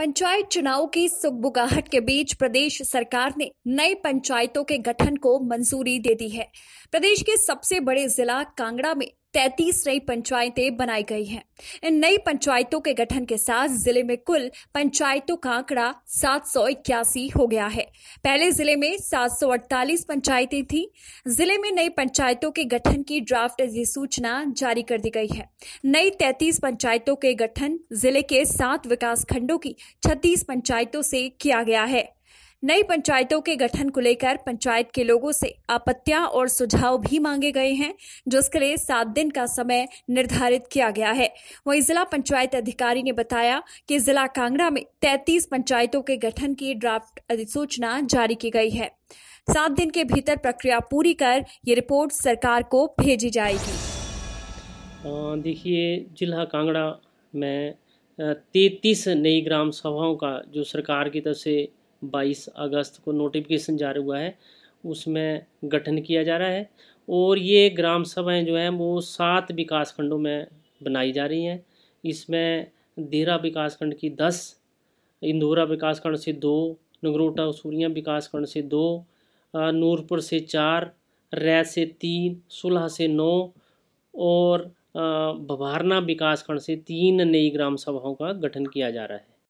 पंचायत चुनाव की सुगबुगाहट के बीच प्रदेश सरकार ने नई पंचायतों के गठन को मंजूरी दे दी है प्रदेश के सबसे बड़े जिला कांगड़ा में तैतीस नई पंचायतें बनाई गई हैं इन नई पंचायतों के गठन के साथ जिले में कुल पंचायतों का आंकड़ा सात हो गया है पहले जिले में 748 पंचायतें थी जिले में नई पंचायतों के गठन की ड्राफ्ट अधिसूचना जारी कर दी गई है नई तैतीस पंचायतों के गठन जिले के सात विकास खंडों की छत्तीस पंचायतों से किया गया है नई पंचायतों के गठन को लेकर पंचायत के लोगों से आपत्तियां और सुझाव भी मांगे गए हैं जिसके लिए सात दिन का समय निर्धारित किया गया है वहीं जिला पंचायत अधिकारी ने बताया कि जिला कांगड़ा में 33 पंचायतों के गठन की ड्राफ्ट अधिसूचना जारी की गई है सात दिन के भीतर प्रक्रिया पूरी कर ये रिपोर्ट सरकार को भेजी जाएगी देखिए जिला कांगड़ा में तैतीस नई ग्राम सभाओं का जो सरकार की तरफ से 22 अगस्त को नोटिफिकेशन जारी हुआ है उसमें गठन किया जा रहा है और ये ग्राम सभाएँ जो हैं वो सात विकास खंडों में बनाई जा रही हैं इसमें देहरा विकास खंड की दस इंदौरा विकास खंड से दो नगरोटा सूरिया विकास खंड से दो नूरपुर से चार रैत से तीन सुलह से नौ और भवारना विकास खंड से तीन नई ग्राम सभाओं का गठन किया जा रहा है